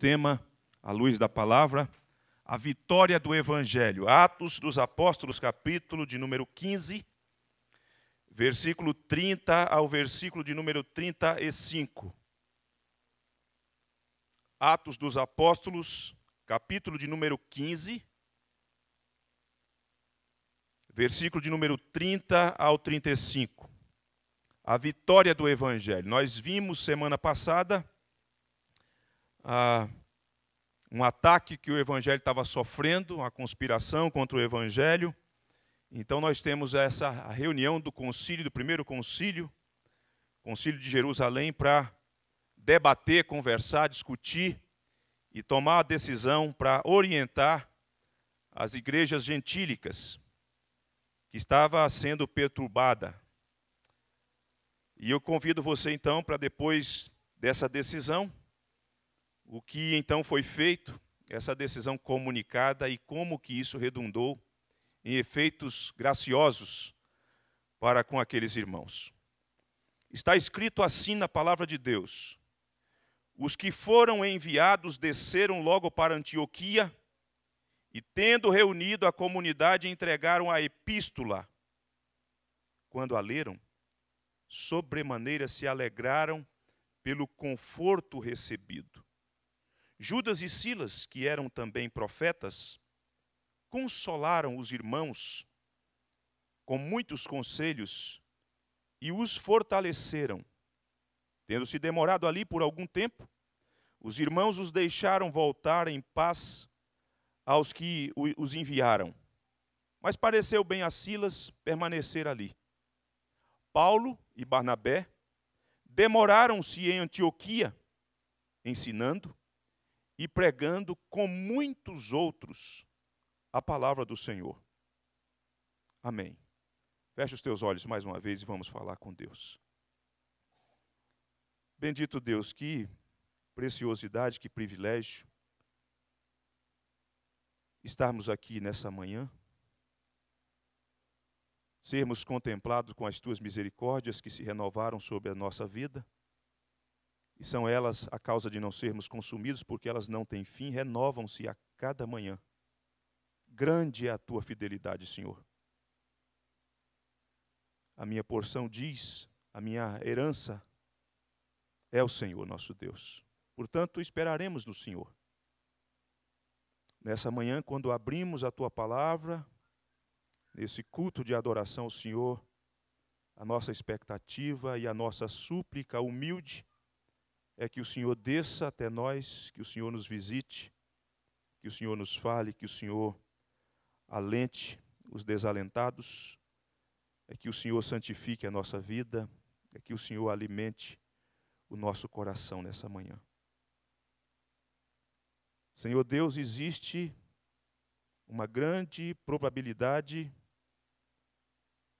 tema, à luz da palavra, a vitória do Evangelho. Atos dos Apóstolos, capítulo de número 15, versículo 30 ao versículo de número 35. Atos dos Apóstolos, capítulo de número 15, versículo de número 30 ao 35. A vitória do Evangelho. Nós vimos semana passada a um ataque que o evangelho estava sofrendo, a conspiração contra o evangelho. Então nós temos essa reunião do concílio, do primeiro concílio, concílio de Jerusalém, para debater, conversar, discutir e tomar a decisão para orientar as igrejas gentílicas que estava sendo perturbada. E eu convido você então para depois dessa decisão o que então foi feito, essa decisão comunicada e como que isso redundou em efeitos graciosos para com aqueles irmãos. Está escrito assim na palavra de Deus: Os que foram enviados desceram logo para Antioquia e, tendo reunido a comunidade, entregaram a epístola. Quando a leram, sobremaneira se alegraram pelo conforto recebido. Judas e Silas, que eram também profetas, consolaram os irmãos com muitos conselhos e os fortaleceram. Tendo se demorado ali por algum tempo, os irmãos os deixaram voltar em paz aos que os enviaram. Mas pareceu bem a Silas permanecer ali. Paulo e Barnabé demoraram-se em Antioquia, ensinando, e pregando com muitos outros a palavra do Senhor. Amém. Feche os teus olhos mais uma vez e vamos falar com Deus. Bendito Deus, que preciosidade, que privilégio estarmos aqui nessa manhã, sermos contemplados com as tuas misericórdias que se renovaram sobre a nossa vida e são elas a causa de não sermos consumidos, porque elas não têm fim, renovam-se a cada manhã. Grande é a tua fidelidade, Senhor. A minha porção diz, a minha herança é o Senhor nosso Deus. Portanto, esperaremos no Senhor. Nessa manhã, quando abrimos a tua palavra, nesse culto de adoração ao Senhor, a nossa expectativa e a nossa súplica humilde é que o Senhor desça até nós, que o Senhor nos visite, que o Senhor nos fale, que o Senhor alente os desalentados, é que o Senhor santifique a nossa vida, é que o Senhor alimente o nosso coração nessa manhã. Senhor Deus, existe uma grande probabilidade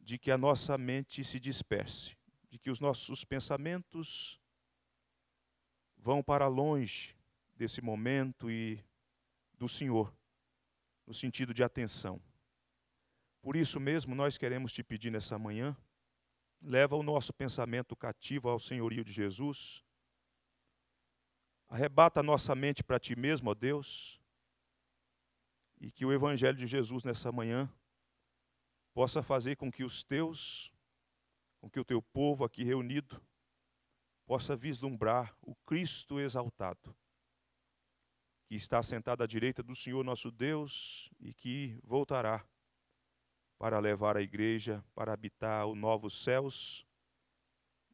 de que a nossa mente se disperse, de que os nossos pensamentos vão para longe desse momento e do Senhor, no sentido de atenção. Por isso mesmo, nós queremos te pedir nessa manhã, leva o nosso pensamento cativo ao senhorio de Jesus, arrebata a nossa mente para ti mesmo, ó Deus, e que o Evangelho de Jesus nessa manhã possa fazer com que os teus, com que o teu povo aqui reunido, possa vislumbrar o Cristo exaltado, que está sentado à direita do Senhor nosso Deus e que voltará para levar a igreja para habitar os novos céus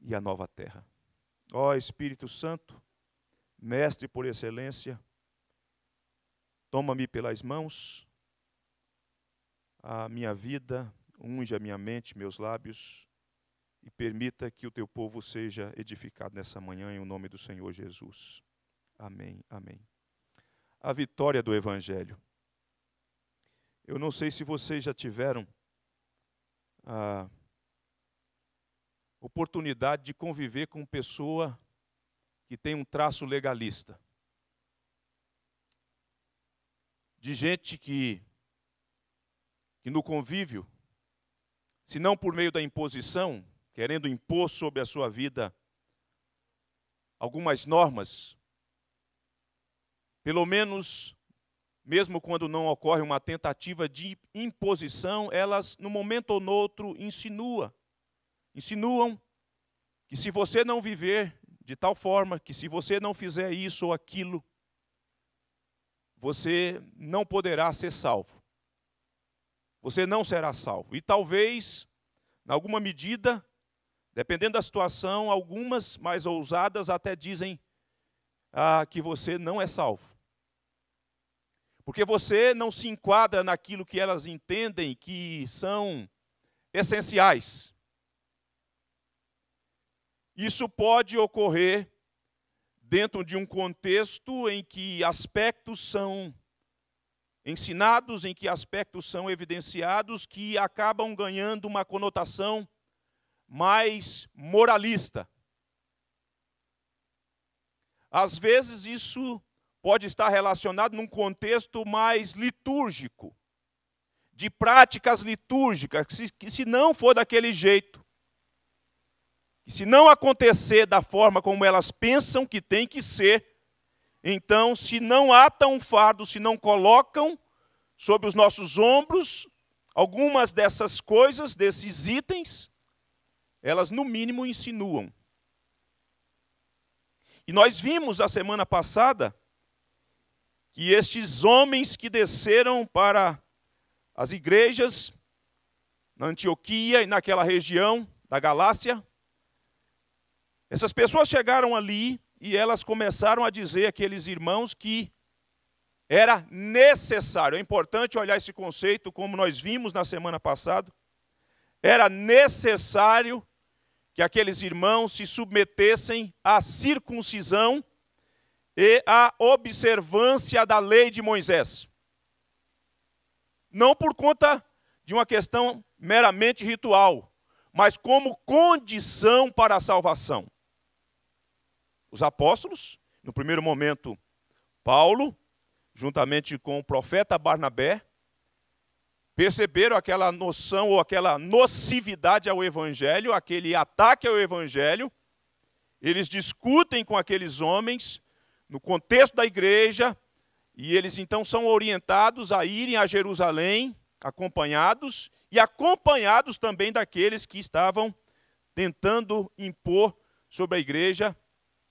e a nova terra. Ó Espírito Santo, mestre por excelência, toma-me pelas mãos a minha vida, unge a minha mente, meus lábios, e permita que o teu povo seja edificado nessa manhã em o nome do Senhor Jesus. Amém, amém. A vitória do Evangelho. Eu não sei se vocês já tiveram a ah, oportunidade de conviver com pessoa que tem um traço legalista. De gente que, que no convívio, se não por meio da imposição, querendo impor sobre a sua vida algumas normas, pelo menos, mesmo quando não ocorre uma tentativa de imposição, elas, no momento ou noutro, insinua, insinuam que se você não viver de tal forma, que se você não fizer isso ou aquilo, você não poderá ser salvo. Você não será salvo. E talvez, em alguma medida, Dependendo da situação, algumas mais ousadas até dizem ah, que você não é salvo. Porque você não se enquadra naquilo que elas entendem que são essenciais. Isso pode ocorrer dentro de um contexto em que aspectos são ensinados, em que aspectos são evidenciados, que acabam ganhando uma conotação mais moralista. Às vezes isso pode estar relacionado num contexto mais litúrgico, de práticas litúrgicas, que se, que se não for daquele jeito, que se não acontecer da forma como elas pensam que tem que ser, então, se não atam um fardo, se não colocam sobre os nossos ombros algumas dessas coisas, desses itens, elas no mínimo insinuam. E nós vimos a semana passada que estes homens que desceram para as igrejas na Antioquia e naquela região da Galácia, essas pessoas chegaram ali e elas começaram a dizer àqueles irmãos que era necessário. É importante olhar esse conceito, como nós vimos na semana passada, era necessário que aqueles irmãos se submetessem à circuncisão e à observância da lei de Moisés. Não por conta de uma questão meramente ritual, mas como condição para a salvação. Os apóstolos, no primeiro momento, Paulo, juntamente com o profeta Barnabé, perceberam aquela noção ou aquela nocividade ao evangelho, aquele ataque ao evangelho. Eles discutem com aqueles homens no contexto da igreja e eles então são orientados a irem a Jerusalém acompanhados e acompanhados também daqueles que estavam tentando impor sobre a igreja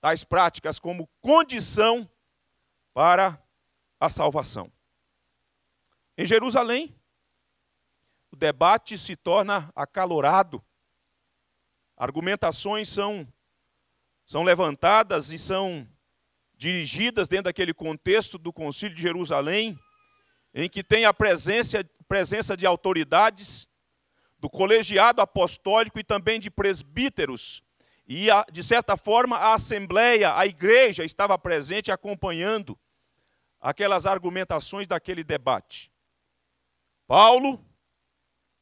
tais práticas como condição para a salvação. Em Jerusalém, o debate se torna acalorado. Argumentações são, são levantadas e são dirigidas dentro daquele contexto do Concílio de Jerusalém, em que tem a presença, presença de autoridades, do colegiado apostólico e também de presbíteros. E, a, de certa forma, a assembleia, a igreja estava presente acompanhando aquelas argumentações daquele debate. Paulo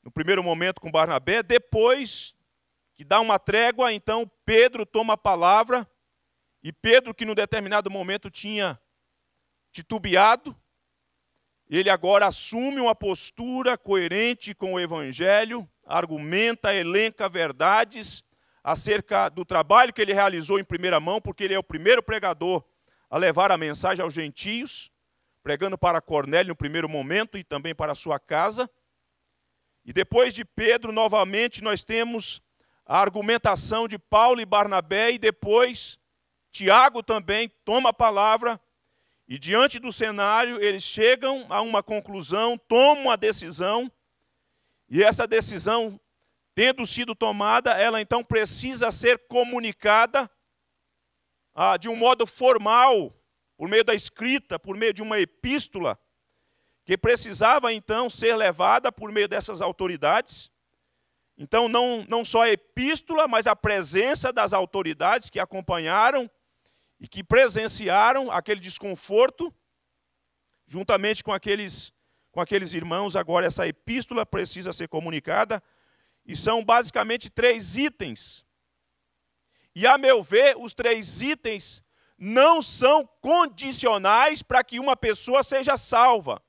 no primeiro momento com Barnabé, depois que dá uma trégua, então Pedro toma a palavra, e Pedro, que num determinado momento tinha titubeado, ele agora assume uma postura coerente com o Evangelho, argumenta, elenca verdades acerca do trabalho que ele realizou em primeira mão, porque ele é o primeiro pregador a levar a mensagem aos gentios, pregando para Cornélio no primeiro momento e também para a sua casa. E depois de Pedro, novamente, nós temos a argumentação de Paulo e Barnabé, e depois Tiago também toma a palavra, e diante do cenário eles chegam a uma conclusão, tomam a decisão, e essa decisão, tendo sido tomada, ela então precisa ser comunicada ah, de um modo formal, por meio da escrita, por meio de uma epístola, que precisava então ser levada por meio dessas autoridades. Então, não, não só a epístola, mas a presença das autoridades que acompanharam e que presenciaram aquele desconforto, juntamente com aqueles, com aqueles irmãos. Agora, essa epístola precisa ser comunicada, e são basicamente três itens. E, a meu ver, os três itens não são condicionais para que uma pessoa seja salva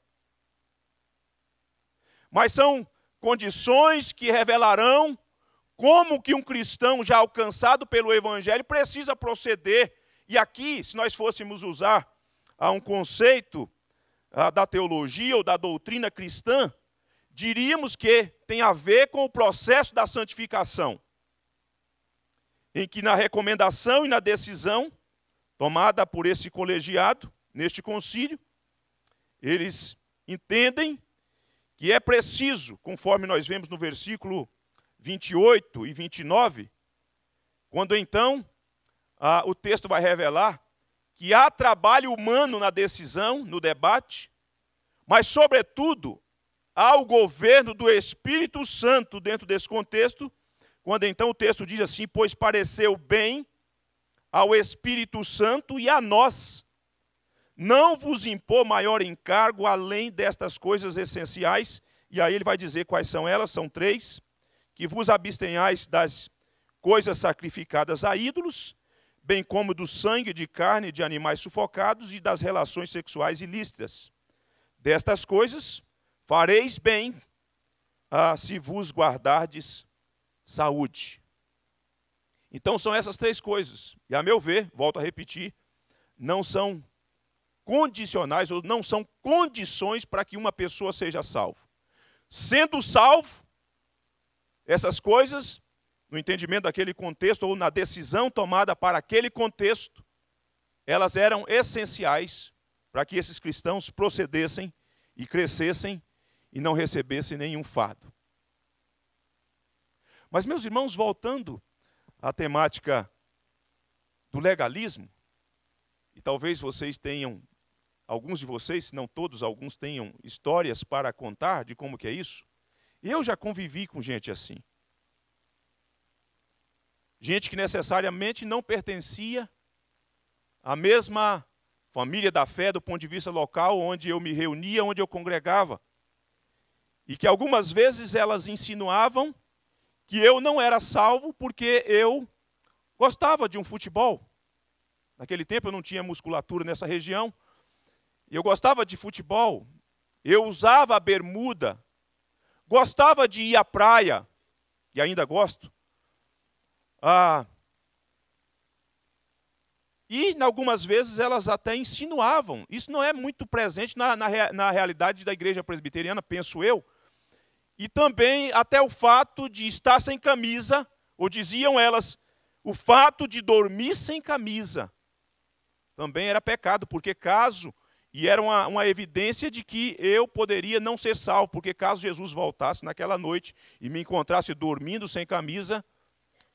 mas são condições que revelarão como que um cristão já alcançado pelo evangelho precisa proceder. E aqui, se nós fôssemos usar a ah, um conceito a, ah, da teologia ou da doutrina cristã, diríamos que tem a ver com o processo da santificação, em que na recomendação e na decisão tomada por esse colegiado, neste concílio, eles entendem e é preciso, conforme nós vemos no versículo 28 e 29, quando então o texto vai revelar que há trabalho humano na decisão, no debate, mas, sobretudo, há o governo do Espírito Santo dentro desse contexto, quando então o texto diz assim: Pois pareceu bem ao Espírito Santo e a nós não vos impor maior encargo além destas coisas essenciais, e aí ele vai dizer quais são elas, são três, que vos abstenhais das coisas sacrificadas a ídolos, bem como do sangue de carne de animais sufocados e das relações sexuais ilícitas. Destas coisas fareis bem ah, se vos guardardes saúde. Então são essas três coisas. E a meu ver, volto a repetir, não são condicionais, ou não são condições para que uma pessoa seja salvo. Sendo salvo, essas coisas, no entendimento daquele contexto, ou na decisão tomada para aquele contexto, elas eram essenciais para que esses cristãos procedessem e crescessem e não recebessem nenhum fardo. Mas, meus irmãos, voltando à temática do legalismo, e talvez vocês tenham alguns de vocês, se não todos, alguns tenham histórias para contar de como que é isso. Eu já convivi com gente assim. Gente que necessariamente não pertencia à mesma família da fé do ponto de vista local, onde eu me reunia, onde eu congregava. E que algumas vezes elas insinuavam que eu não era salvo porque eu gostava de um futebol. Naquele tempo eu não tinha musculatura nessa região, eu gostava de futebol, eu usava a bermuda, gostava de ir à praia, e ainda gosto. Ah, e algumas vezes elas até insinuavam. Isso não é muito presente na, na, na, realidade da igreja presbiteriana, penso eu. E também até o fato de estar sem camisa, ou diziam elas, o fato de dormir sem camisa também era pecado, porque caso e era uma, uma evidência de que eu poderia não ser salvo, porque caso Jesus voltasse naquela noite e me encontrasse dormindo sem camisa,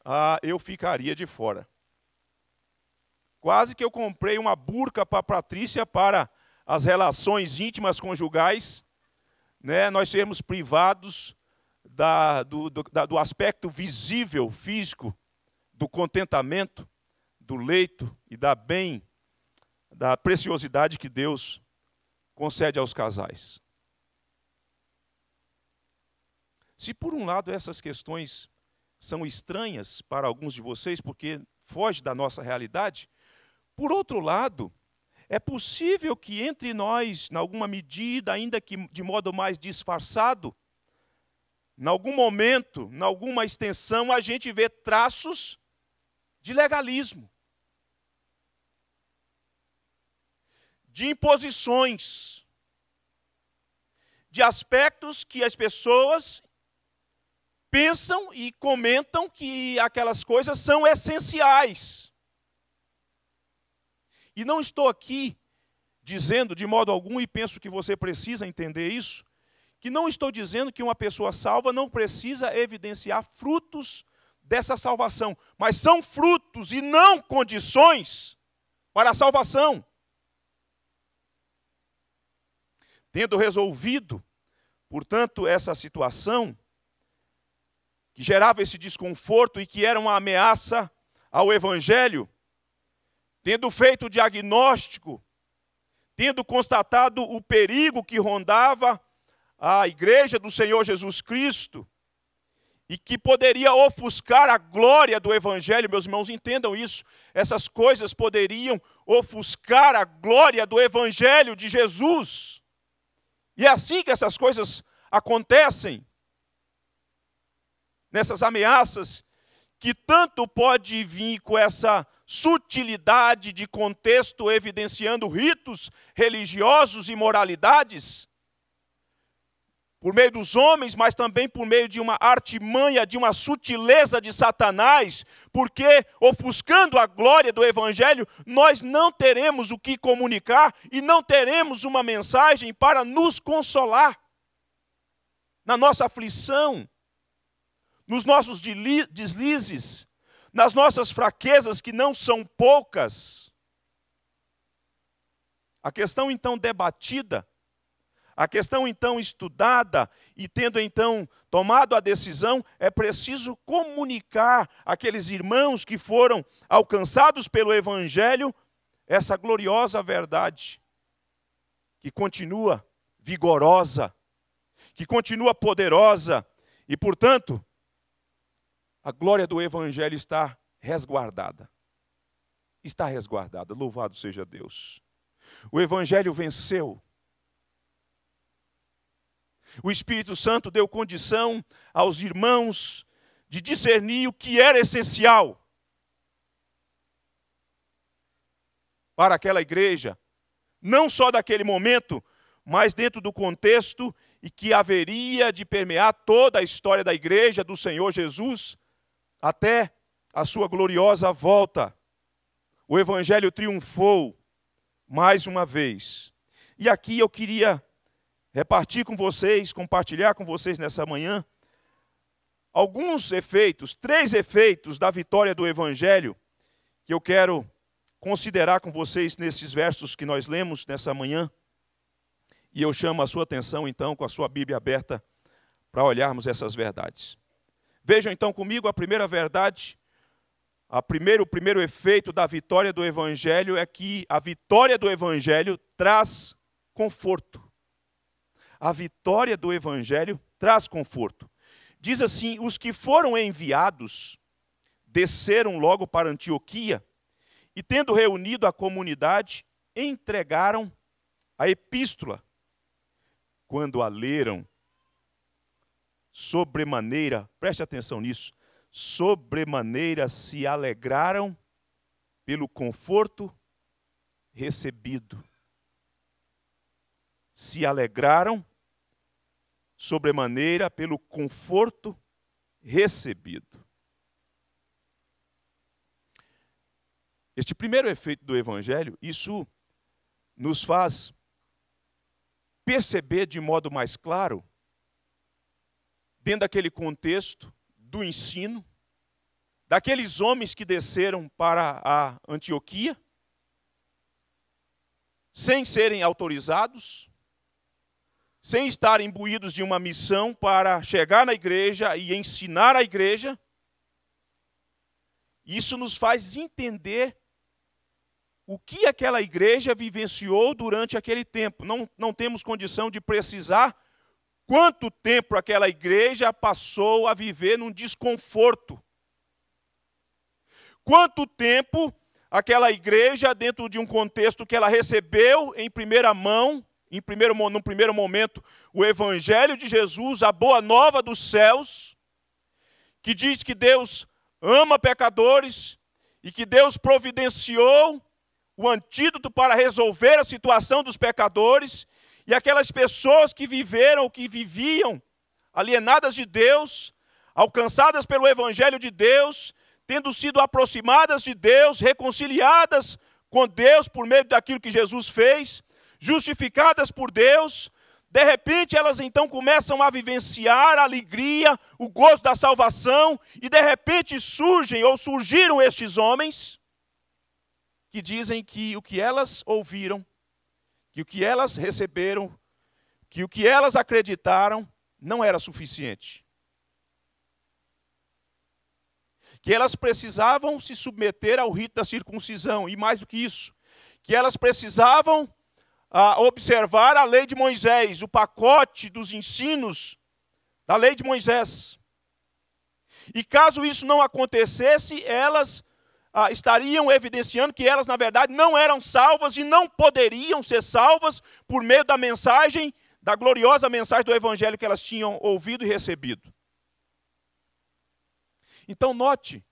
ah, eu ficaria de fora. Quase que eu comprei uma burca para a Patrícia para as relações íntimas conjugais, né, nós sermos privados da, do, do, da, do aspecto visível, físico, do contentamento, do leito e da bem da preciosidade que Deus concede aos casais. Se por um lado essas questões são estranhas para alguns de vocês, porque foge da nossa realidade, por outro lado, é possível que entre nós, em alguma medida, ainda que de modo mais disfarçado, em algum momento, em alguma extensão, a gente vê traços de legalismo. de imposições, de aspectos que as pessoas pensam e comentam que aquelas coisas são essenciais. E não estou aqui dizendo de modo algum, e penso que você precisa entender isso, que não estou dizendo que uma pessoa salva não precisa evidenciar frutos dessa salvação, mas são frutos e não condições para a salvação. Tendo resolvido, portanto, essa situação que gerava esse desconforto e que era uma ameaça ao Evangelho, tendo feito o diagnóstico, tendo constatado o perigo que rondava a igreja do Senhor Jesus Cristo e que poderia ofuscar a glória do Evangelho, meus irmãos, entendam isso, essas coisas poderiam ofuscar a glória do Evangelho de Jesus. E é assim que essas coisas acontecem. Nessas ameaças que tanto pode vir com essa sutilidade de contexto evidenciando ritos religiosos e moralidades, por meio dos homens, mas também por meio de uma artimanha, de uma sutileza de Satanás, porque, ofuscando a glória do Evangelho, nós não teremos o que comunicar e não teremos uma mensagem para nos consolar na nossa aflição, nos nossos deslizes, nas nossas fraquezas, que não são poucas. A questão então debatida a questão então estudada e tendo então tomado a decisão, é preciso comunicar àqueles irmãos que foram alcançados pelo Evangelho essa gloriosa verdade, que continua vigorosa, que continua poderosa, e portanto, a glória do Evangelho está resguardada. Está resguardada, louvado seja Deus. O Evangelho venceu o Espírito Santo deu condição aos irmãos de discernir o que era essencial para aquela igreja, não só daquele momento, mas dentro do contexto e que haveria de permear toda a história da igreja do Senhor Jesus até a sua gloriosa volta. O evangelho triunfou mais uma vez. E aqui eu queria repartir com vocês, compartilhar com vocês nessa manhã alguns efeitos, três efeitos da vitória do Evangelho que eu quero considerar com vocês nesses versos que nós lemos nessa manhã. E eu chamo a sua atenção então com a sua Bíblia aberta para olharmos essas verdades. Vejam então comigo a primeira verdade, a primeiro, o primeiro efeito da vitória do Evangelho é que a vitória do Evangelho traz conforto a vitória do Evangelho traz conforto. Diz assim: os que foram enviados desceram logo para Antioquia e, tendo reunido a comunidade, entregaram a epístola. Quando a leram, sobremaneira, preste atenção nisso, sobremaneira se alegraram pelo conforto recebido. Se alegraram sobremaneira pelo conforto recebido. Este primeiro efeito do evangelho, isso nos faz perceber de modo mais claro dentro daquele contexto do ensino daqueles homens que desceram para a Antioquia sem serem autorizados sem estar imbuídos de uma missão para chegar na igreja e ensinar a igreja, isso nos faz entender o que aquela igreja vivenciou durante aquele tempo. Não, não temos condição de precisar quanto tempo aquela igreja passou a viver num desconforto. Quanto tempo aquela igreja, dentro de um contexto que ela recebeu em primeira mão, em primeiro, num primeiro momento, o Evangelho de Jesus, a boa nova dos céus, que diz que Deus ama pecadores e que Deus providenciou o antídoto para resolver a situação dos pecadores e aquelas pessoas que viveram que viviam alienadas de Deus, alcançadas pelo Evangelho de Deus, tendo sido aproximadas de Deus, reconciliadas com Deus por meio daquilo que Jesus fez justificadas por Deus, de repente elas então começam a vivenciar a alegria, o gozo da salvação, e de repente surgem ou surgiram estes homens que dizem que o que elas ouviram, que o que elas receberam, que o que elas acreditaram não era suficiente. Que elas precisavam se submeter ao rito da circuncisão, e mais do que isso, que elas precisavam a observar a lei de Moisés, o pacote dos ensinos da lei de Moisés. E caso isso não acontecesse, elas ah, estariam evidenciando que elas, na verdade, não eram salvas e não poderiam ser salvas por meio da mensagem, da gloriosa mensagem do Evangelho que elas tinham ouvido e recebido. Então, note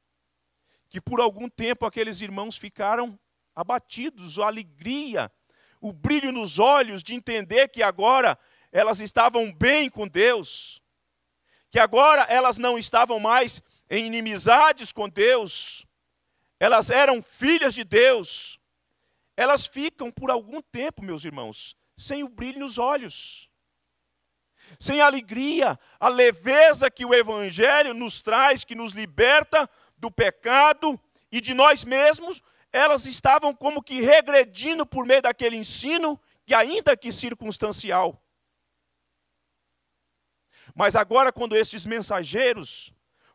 que por algum tempo aqueles irmãos ficaram abatidos, a alegria o brilho nos olhos de entender que agora elas estavam bem com Deus, que agora elas não estavam mais em inimizades com Deus, elas eram filhas de Deus. Elas ficam por algum tempo, meus irmãos, sem o brilho nos olhos, sem a alegria, a leveza que o Evangelho nos traz, que nos liberta do pecado e de nós mesmos, elas estavam como que regredindo por meio daquele ensino, e ainda que circunstancial. Mas agora, quando esses mensageiros,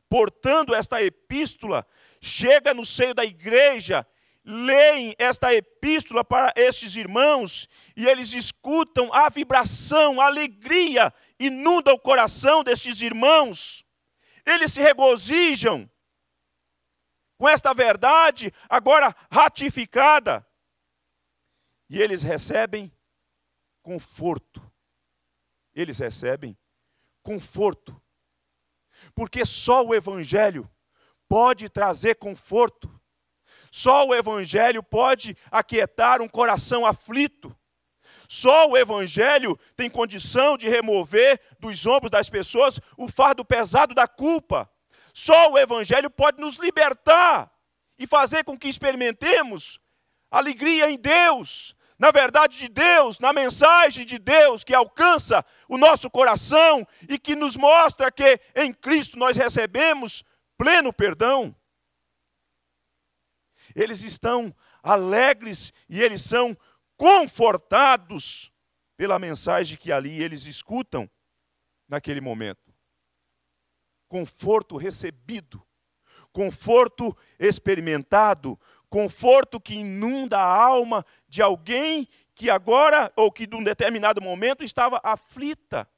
portando esta epístola, chega no seio da igreja, leem esta epístola para estes irmãos, e eles escutam a vibração, a alegria inunda o coração destes irmãos. Eles se regozijam, com esta verdade agora ratificada. E eles recebem conforto. Eles recebem conforto. Porque só o Evangelho pode trazer conforto. Só o Evangelho pode aquietar um coração aflito. Só o Evangelho tem condição de remover dos ombros das pessoas o fardo pesado da culpa. Só o Evangelho pode nos libertar e fazer com que experimentemos alegria em Deus, na verdade de Deus, na mensagem de Deus que alcança o nosso coração e que nos mostra que em Cristo nós recebemos pleno perdão. Eles estão alegres e eles são confortados pela mensagem que ali eles escutam naquele momento conforto recebido, conforto experimentado, conforto que inunda a alma de alguém que agora, ou que de um determinado momento, estava aflita.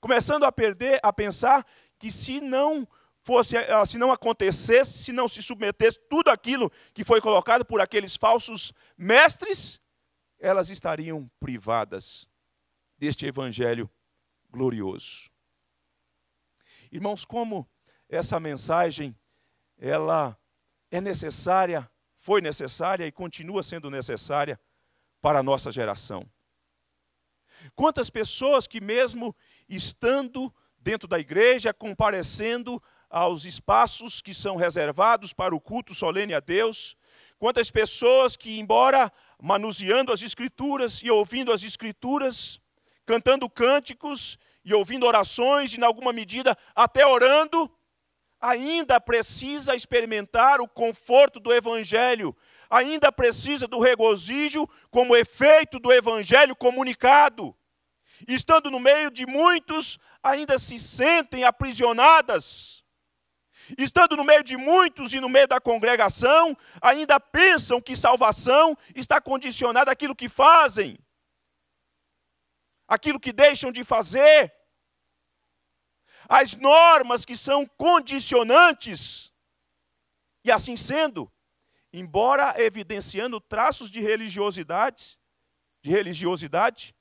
Começando a perder, a pensar que se não fosse, eh, se não acontecesse, se não se submetesse tudo aquilo que foi colocado por aqueles falsos mestres, elas estariam privadas deste evangelho glorioso. Irmãos, como essa mensagem ela é necessária, foi necessária e continua sendo necessária para a nossa geração. Quantas pessoas que mesmo estando dentro da igreja, comparecendo aos espaços que são reservados para o culto solene a Deus, quantas pessoas que embora manuseando as escrituras e ouvindo as escrituras, cantando cânticos e ouvindo orações e, em alguma medida, até orando, ainda precisa experimentar o conforto do Evangelho, ainda precisa do regozijo como efeito do Evangelho comunicado. Estando no meio de muitos, ainda se sentem aprisionadas. Estando no meio de muitos e no meio da congregação, ainda pensam que salvação está condicionada àquilo que fazem, aquilo que deixam de fazer as normas que são condicionantes. E assim sendo, embora evidenciando traços de religiosidade, de religiosidade,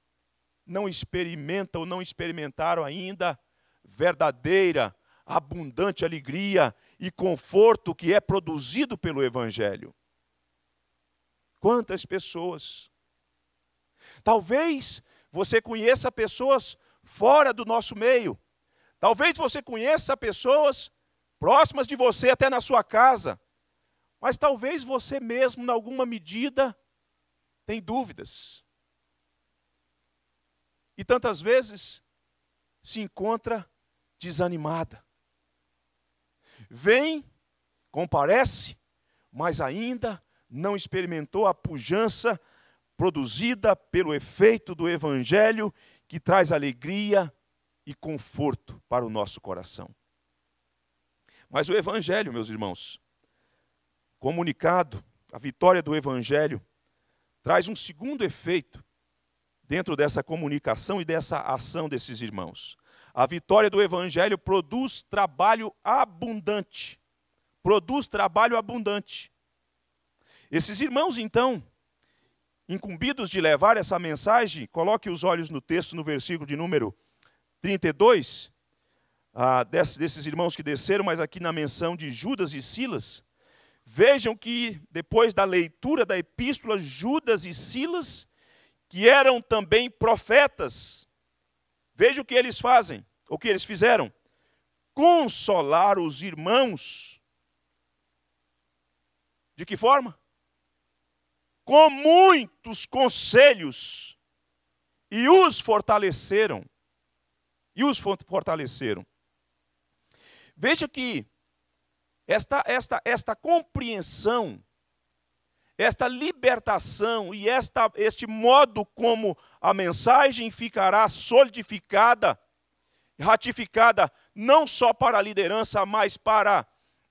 não experimentam ou não experimentaram ainda verdadeira, abundante alegria e conforto que é produzido pelo evangelho. Quantas pessoas Talvez você conheça pessoas fora do nosso meio Talvez você conheça pessoas próximas de você, até na sua casa, mas talvez você mesmo, em alguma medida, tem dúvidas. E tantas vezes se encontra desanimada. Vem, comparece, mas ainda não experimentou a pujança produzida pelo efeito do Evangelho que traz alegria e conforto para o nosso coração. Mas o Evangelho, meus irmãos, comunicado, a vitória do Evangelho, traz um segundo efeito dentro dessa comunicação e dessa ação desses irmãos. A vitória do Evangelho produz trabalho abundante. Produz trabalho abundante. Esses irmãos, então, incumbidos de levar essa mensagem, coloque os olhos no texto, no versículo de número 32, ah, desses, desses irmãos que desceram, mas aqui na menção de Judas e Silas, vejam que depois da leitura da epístola, Judas e Silas, que eram também profetas, vejam o que eles fazem, o que eles fizeram: consolar os irmãos. De que forma? Com muitos conselhos, e os fortaleceram e os fortaleceram. Veja que esta, esta, esta compreensão, esta libertação e esta, este modo como a mensagem ficará solidificada, ratificada, não só para a liderança, mas para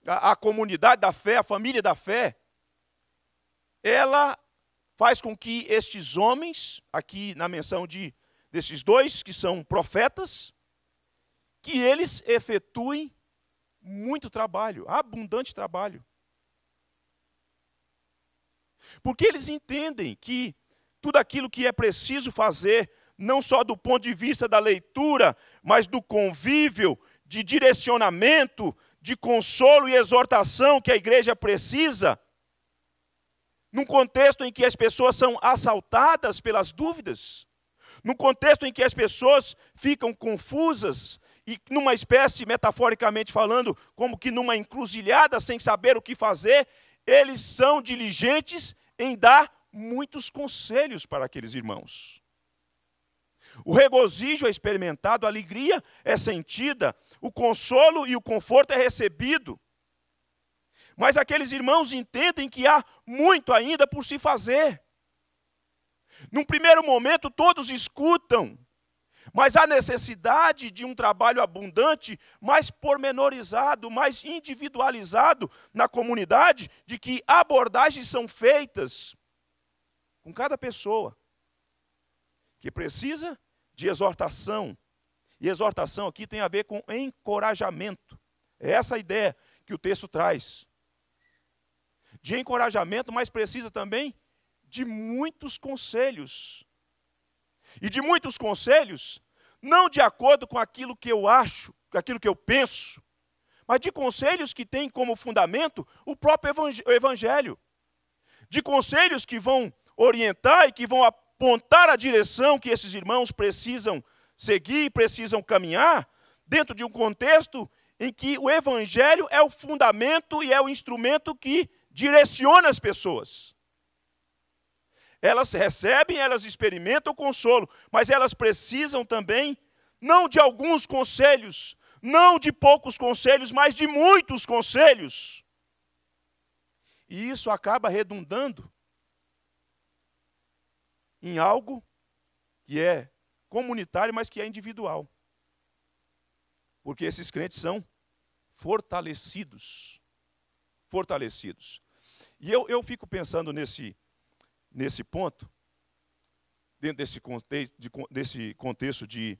a, a comunidade da fé, a família da fé, ela faz com que estes homens, aqui na menção de desses dois que são profetas, que eles efetuem muito trabalho, abundante trabalho. Porque eles entendem que tudo aquilo que é preciso fazer, não só do ponto de vista da leitura, mas do convívio, de direcionamento, de consolo e exortação que a igreja precisa, num contexto em que as pessoas são assaltadas pelas dúvidas. Num contexto em que as pessoas ficam confusas e numa espécie, metaforicamente falando, como que numa encruzilhada sem saber o que fazer, eles são diligentes em dar muitos conselhos para aqueles irmãos. O regozijo é experimentado, a alegria é sentida, o consolo e o conforto é recebido. Mas aqueles irmãos entendem que há muito ainda por se fazer. Num primeiro momento, todos escutam, mas há necessidade de um trabalho abundante, mais pormenorizado, mais individualizado na comunidade, de que abordagens são feitas com cada pessoa que precisa de exortação. E exortação aqui tem a ver com encorajamento. É essa a ideia que o texto traz. De encorajamento, mas precisa também de muitos conselhos. E de muitos conselhos, não de acordo com aquilo que eu acho, com aquilo que eu penso, mas de conselhos que têm como fundamento o próprio Evangelho. De conselhos que vão orientar e que vão apontar a direção que esses irmãos precisam seguir, precisam caminhar, dentro de um contexto em que o Evangelho é o fundamento e é o instrumento que direciona as pessoas elas recebem, elas experimentam o consolo, mas elas precisam também, não de alguns conselhos, não de poucos conselhos, mas de muitos conselhos. E isso acaba redundando em algo que é comunitário, mas que é individual. Porque esses crentes são fortalecidos. Fortalecidos. E eu, eu fico pensando nesse, nesse ponto, dentro desse contexto de, desse contexto de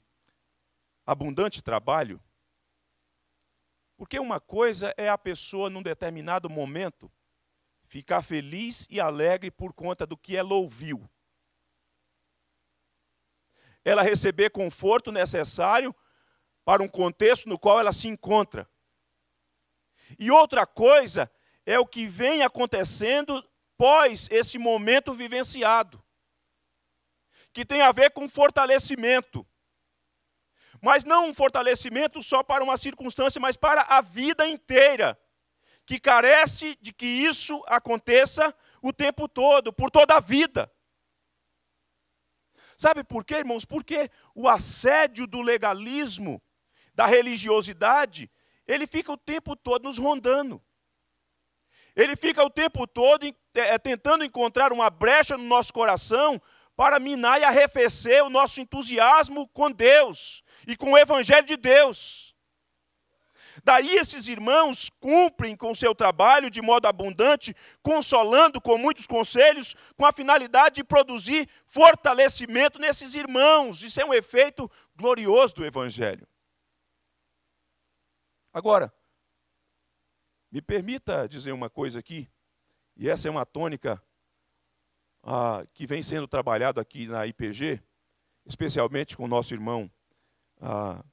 abundante trabalho, porque uma coisa é a pessoa, num determinado momento, ficar feliz e alegre por conta do que ela ouviu. Ela receber conforto necessário para um contexto no qual ela se encontra. E outra coisa é o que vem acontecendo pós esse momento vivenciado, que tem a ver com fortalecimento. Mas não um fortalecimento só para uma circunstância, mas para a vida inteira, que carece de que isso aconteça o tempo todo, por toda a vida. Sabe por quê, irmãos? Porque o assédio do legalismo, da religiosidade, ele fica o tempo todo nos rondando. Ele fica o tempo todo é, é, tentando encontrar uma brecha no nosso coração para minar e arrefecer o nosso entusiasmo com Deus e com o Evangelho de Deus. Daí esses irmãos cumprem com seu trabalho de modo abundante, consolando com muitos conselhos, com a finalidade de produzir fortalecimento nesses irmãos. Isso é um efeito glorioso do Evangelho. Agora, me permita dizer uma coisa aqui, e essa é uma tônica ah, que vem sendo trabalhado aqui na IPG, especialmente com o nosso irmão ah,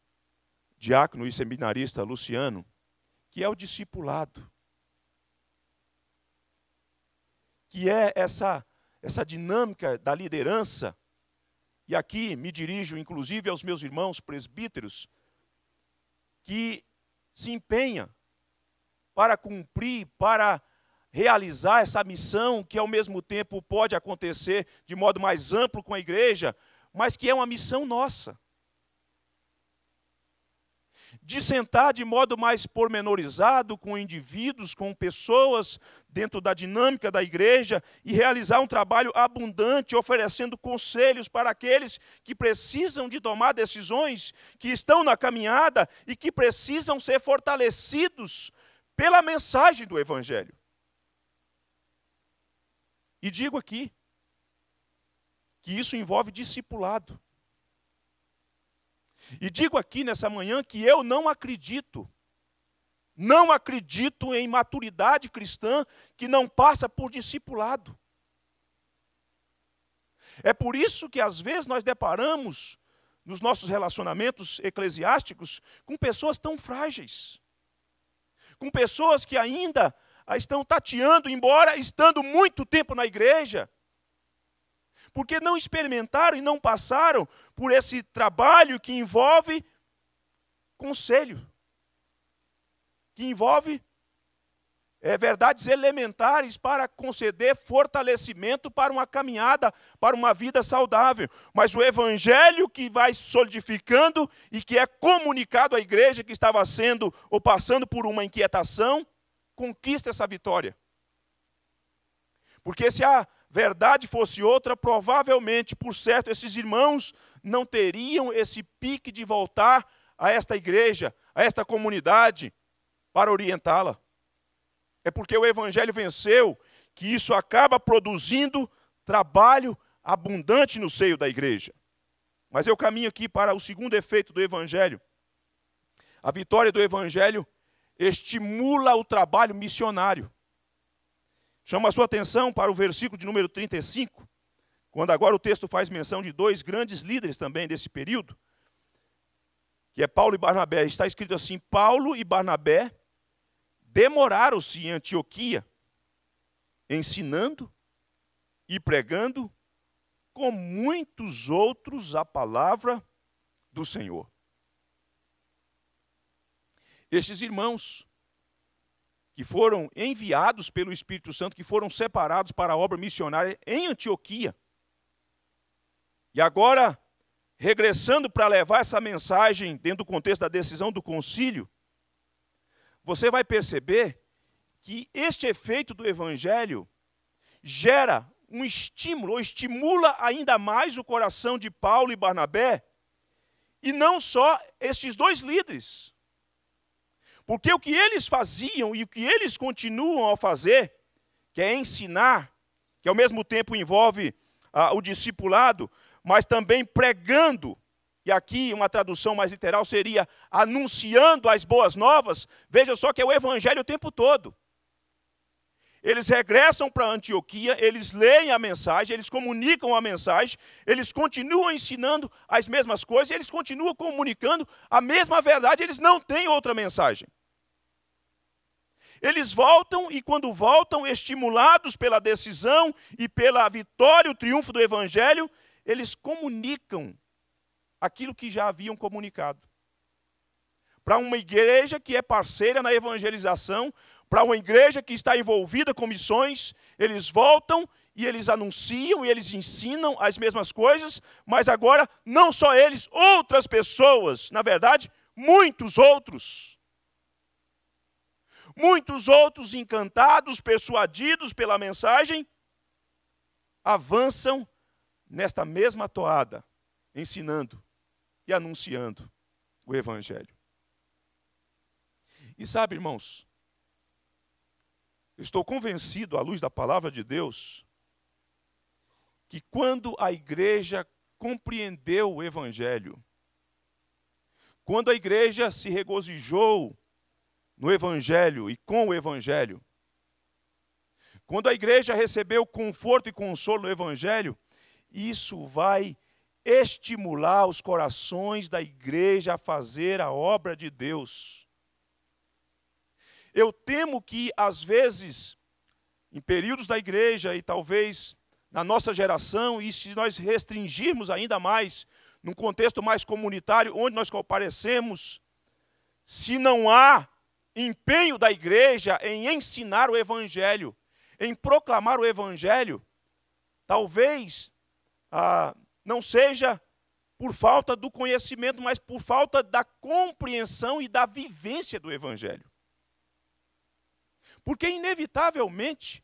diácono e seminarista Luciano, que é o discipulado. Que é essa, essa dinâmica da liderança. E aqui me dirijo, inclusive, aos meus irmãos presbíteros, que se empenha para cumprir, para realizar essa missão que ao mesmo tempo pode acontecer de modo mais amplo com a igreja, mas que é uma missão nossa. De sentar de modo mais pormenorizado com indivíduos, com pessoas, dentro da dinâmica da igreja e realizar um trabalho abundante, oferecendo conselhos para aqueles que precisam de tomar decisões, que estão na caminhada e que precisam ser fortalecidos pela mensagem do Evangelho. E digo aqui que isso envolve discipulado. E digo aqui nessa manhã que eu não acredito, não acredito em maturidade cristã que não passa por discipulado. É por isso que às vezes nós deparamos nos nossos relacionamentos eclesiásticos com pessoas tão frágeis com pessoas que ainda estão tateando, embora estando muito tempo na igreja, porque não experimentaram e não passaram por esse trabalho que envolve conselho, que envolve é, verdades elementares para conceder fortalecimento para uma caminhada, para uma vida saudável. Mas o evangelho que vai solidificando e que é comunicado à igreja que estava sendo ou passando por uma inquietação, conquista essa vitória. Porque se a verdade fosse outra, provavelmente, por certo, esses irmãos não teriam esse pique de voltar a esta igreja, a esta comunidade, para orientá-la. É porque o Evangelho venceu que isso acaba produzindo trabalho abundante no seio da igreja. Mas eu caminho aqui para o segundo efeito do Evangelho. A vitória do Evangelho estimula o trabalho missionário. Chama a sua atenção para o versículo de número 35, quando agora o texto faz menção de dois grandes líderes também desse período, que é Paulo e Barnabé. Está escrito assim: Paulo e Barnabé demoraram-se em Antioquia, ensinando e pregando com muitos outros a palavra do Senhor. Estes irmãos que foram enviados pelo Espírito Santo, que foram separados para a obra missionária em Antioquia, e agora regressando para levar essa mensagem dentro do contexto da decisão do concílio, você vai perceber que este efeito do evangelho gera um estímulo, ou estimula ainda mais o coração de Paulo e Barnabé, e não só estes dois líderes. Porque o que eles faziam e o que eles continuam a fazer, que é ensinar, que ao mesmo tempo envolve ah, o discipulado, mas também pregando aqui uma tradução mais literal seria anunciando as boas novas, veja só que é o evangelho o tempo todo. Eles regressam para Antioquia, eles leem a mensagem, eles comunicam a mensagem, eles continuam ensinando as mesmas coisas, eles continuam comunicando a mesma verdade, eles não têm outra mensagem. Eles voltam e, quando voltam, estimulados pela decisão e pela vitória, o triunfo do Evangelho, eles comunicam aquilo que já haviam comunicado. Para uma igreja que é parceira na evangelização, para uma igreja que está envolvida com missões, eles voltam e eles anunciam e eles ensinam as mesmas coisas, mas agora não só eles, outras pessoas, na verdade, muitos outros. Muitos outros encantados, persuadidos pela mensagem, avançam nesta mesma toada, ensinando e anunciando o Evangelho. E sabe, irmãos, estou convencido, à luz da palavra de Deus, que quando a igreja compreendeu o Evangelho, quando a igreja se regozijou no Evangelho e com o Evangelho, quando a igreja recebeu conforto e consolo no Evangelho, isso vai estimular os corações da igreja a fazer a obra de Deus. Eu temo que, às vezes, em períodos da igreja e talvez na nossa geração, e se nós restringirmos ainda mais, num contexto mais comunitário, onde nós comparecemos, se não há empenho da igreja em ensinar o evangelho, em proclamar o evangelho, talvez ah, não seja por falta do conhecimento, mas por falta da compreensão e da vivência do Evangelho. Porque, inevitavelmente,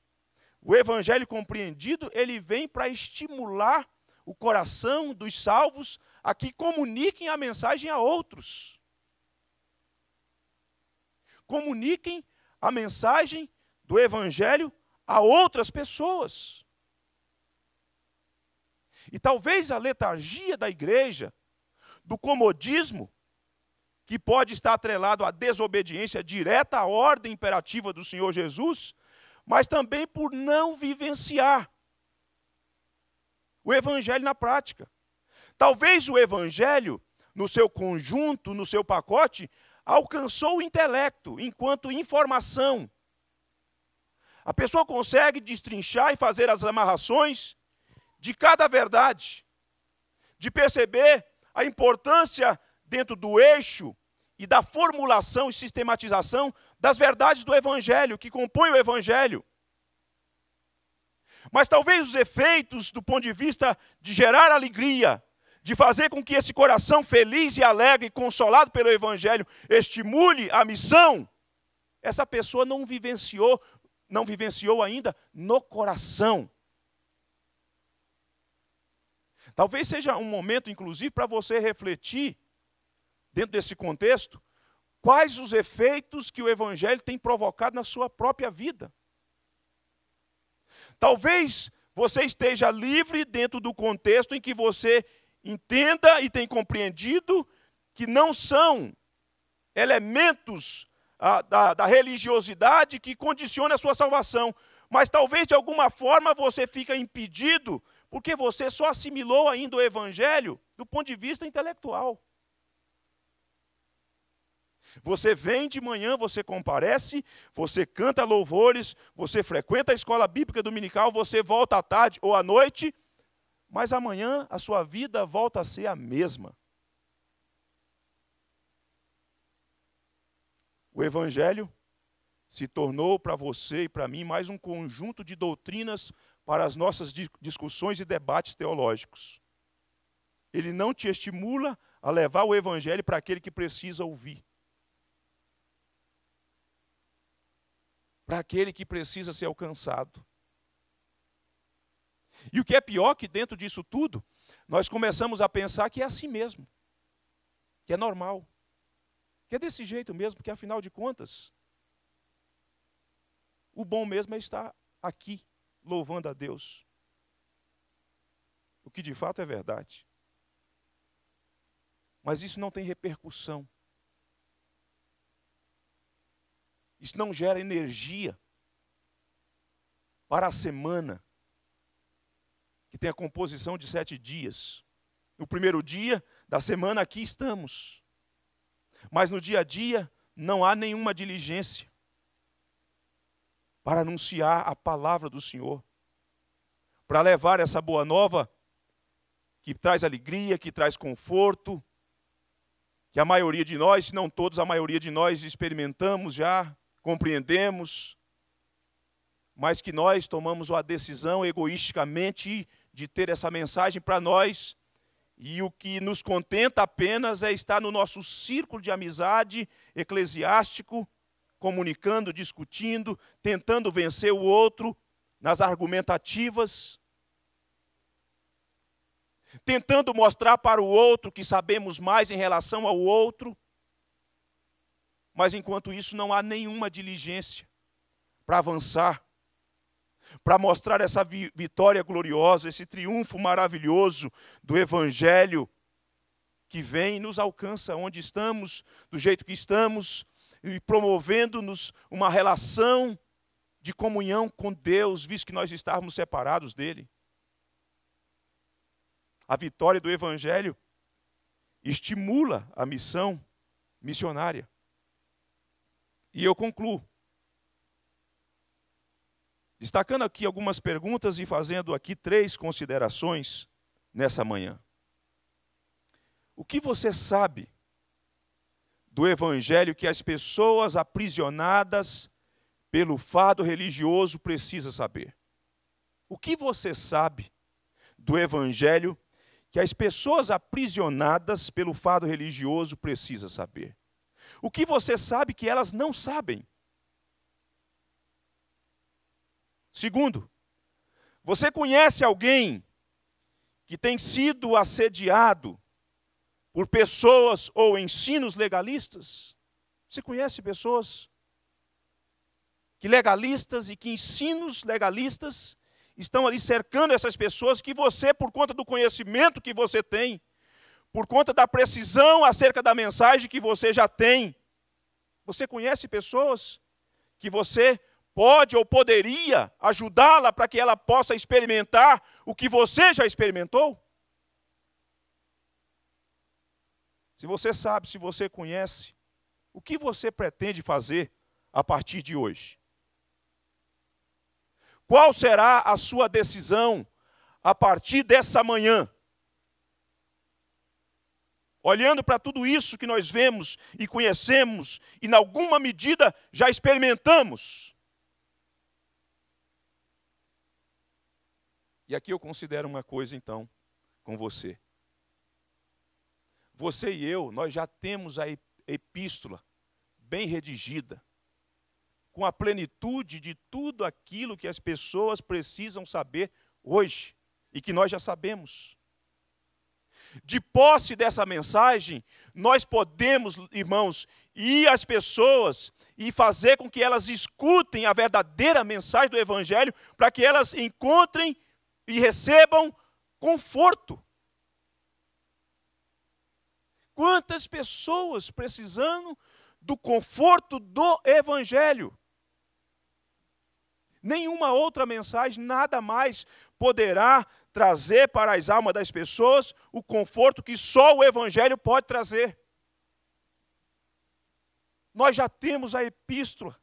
o Evangelho compreendido, ele vem para estimular o coração dos salvos a que comuniquem a mensagem a outros. Comuniquem a mensagem do Evangelho a outras pessoas. E talvez a letargia da igreja, do comodismo, que pode estar atrelado à desobediência direta à ordem imperativa do Senhor Jesus, mas também por não vivenciar o evangelho na prática. Talvez o evangelho, no seu conjunto, no seu pacote, alcançou o intelecto enquanto informação. A pessoa consegue destrinchar e fazer as amarrações de cada verdade, de perceber a importância dentro do eixo e da formulação e sistematização das verdades do Evangelho, que compõem o Evangelho. Mas talvez os efeitos, do ponto de vista de gerar alegria, de fazer com que esse coração feliz e alegre, consolado pelo Evangelho, estimule a missão, essa pessoa não vivenciou, não vivenciou ainda no coração Talvez seja um momento, inclusive, para você refletir, dentro desse contexto, quais os efeitos que o Evangelho tem provocado na sua própria vida. Talvez você esteja livre dentro do contexto em que você entenda e tem compreendido que não são elementos a, ah, da, da, religiosidade que condicionam a sua salvação. Mas talvez de alguma forma você fica impedido porque você só assimilou ainda o evangelho do ponto de vista intelectual. Você vem de manhã, você comparece, você canta louvores, você frequenta a escola bíblica dominical, você volta à tarde ou à noite, mas amanhã a sua vida volta a ser a mesma. O evangelho se tornou para você e para mim mais um conjunto de doutrinas para as nossas discussões e debates teológicos. Ele não te estimula a levar o evangelho para aquele que precisa ouvir. Para aquele que precisa ser alcançado. E o que é pior que dentro disso tudo, nós começamos a pensar que é assim mesmo. Que é normal. Que é desse jeito mesmo, porque afinal de contas, o bom mesmo é estar aqui louvando a Deus. O que de fato é verdade. Mas isso não tem repercussão. Isso não gera energia para a semana, que tem a composição de sete dias. No primeiro dia da semana, aqui estamos. Mas no dia a dia, não há nenhuma diligência para anunciar a palavra do Senhor, para levar essa boa nova que traz alegria, que traz conforto, que a maioria de nós, se não todos, a maioria de nós experimentamos já, compreendemos, mas que nós tomamos a decisão egoisticamente de ter essa mensagem para nós. E o que nos contenta apenas é estar no nosso círculo de amizade eclesiástico, comunicando, discutindo, tentando vencer o outro nas argumentativas, tentando mostrar para o outro que sabemos mais em relação ao outro, mas enquanto isso não há nenhuma diligência para avançar, para mostrar essa vitória gloriosa, esse triunfo maravilhoso do Evangelho que vem e nos alcança onde estamos, do jeito que estamos, e promovendo-nos uma relação de comunhão com Deus, visto que nós estávamos separados dele. A vitória do Evangelho estimula a missão missionária. E eu concluo. Destacando aqui algumas perguntas e fazendo aqui três considerações nessa manhã. O que você sabe do Evangelho que as pessoas aprisionadas pelo fado religioso precisam saber. O que você sabe do Evangelho que as pessoas aprisionadas pelo fado religioso precisam saber? O que você sabe que elas não sabem? Segundo, você conhece alguém que tem sido assediado por pessoas ou ensinos legalistas? Você conhece pessoas que legalistas e que ensinos legalistas estão ali cercando essas pessoas que você, por conta do conhecimento que você tem, por conta da precisão acerca da mensagem que você já tem, você conhece pessoas que você pode ou poderia ajudá-la para que ela possa experimentar o que você já experimentou? Se você sabe, se você conhece, o que você pretende fazer a partir de hoje? Qual será a sua decisão a partir dessa manhã? Olhando para tudo isso que nós vemos e conhecemos, e, em alguma medida, já experimentamos. E aqui eu considero uma coisa, então, com você. Você e eu, nós já temos a epístola bem redigida, com a plenitude de tudo aquilo que as pessoas precisam saber hoje e que nós já sabemos. De posse dessa mensagem, nós podemos, irmãos, ir às pessoas e fazer com que elas escutem a verdadeira mensagem do Evangelho, para que elas encontrem e recebam conforto. Quantas pessoas precisando do conforto do Evangelho? Nenhuma outra mensagem, nada mais poderá trazer para as almas das pessoas o conforto que só o Evangelho pode trazer. Nós já temos a epístola,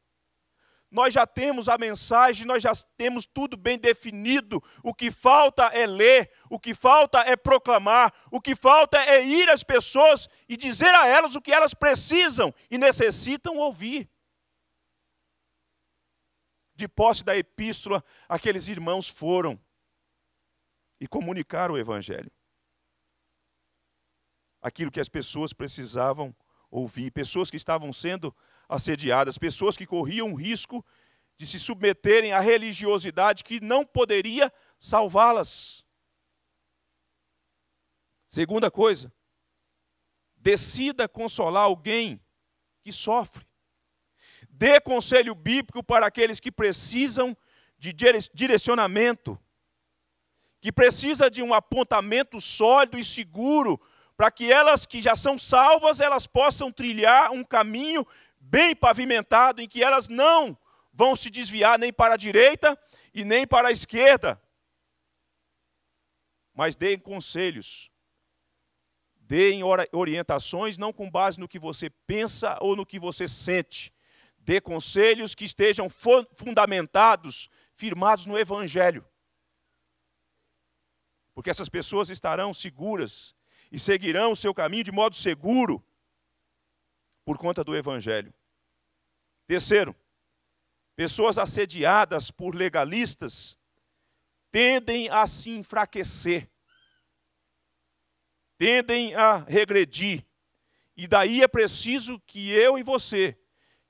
nós já temos a mensagem, nós já temos tudo bem definido. O que falta é ler, o que falta é proclamar, o que falta é ir às pessoas e dizer a elas o que elas precisam e necessitam ouvir. De posse da epístola, aqueles irmãos foram e comunicaram o evangelho. Aquilo que as pessoas precisavam ouvir, pessoas que estavam sendo assediadas, pessoas que corriam risco de se submeterem à religiosidade que não poderia salvá-las. Segunda coisa, decida consolar alguém que sofre. Dê conselho bíblico para aqueles que precisam de direcionamento, que precisa de um apontamento sólido e seguro para que elas que já são salvas, elas possam trilhar um caminho bem pavimentado, em que elas não vão se desviar nem para a direita e nem para a esquerda. Mas deem conselhos, deem orientações, não com base no que você pensa ou no que você sente. Dê conselhos que estejam fundamentados, firmados no Evangelho. Porque essas pessoas estarão seguras e seguirão o seu caminho de modo seguro por conta do Evangelho. Terceiro, pessoas assediadas por legalistas tendem a se enfraquecer, tendem a regredir. E daí é preciso que eu e você,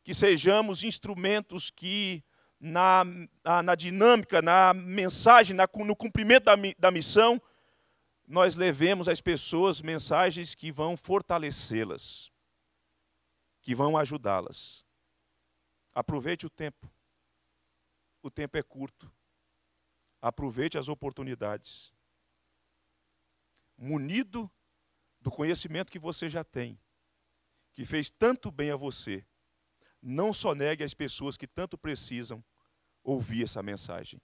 que sejamos instrumentos que, na, na, na dinâmica, na mensagem, na, no cumprimento da, da missão, nós levemos às pessoas mensagens que vão fortalecê-las que vão ajudá-las. Aproveite o tempo. O tempo é curto. Aproveite as oportunidades. Munido do conhecimento que você já tem, que fez tanto bem a você, não só negue às pessoas que tanto precisam ouvir essa mensagem,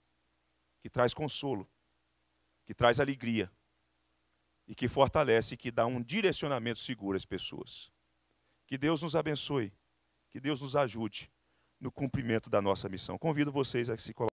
que traz consolo, que traz alegria e que fortalece e que dá um direcionamento seguro às pessoas. Que Deus nos abençoe, que Deus nos ajude no cumprimento da nossa missão. Convido vocês a se colocar.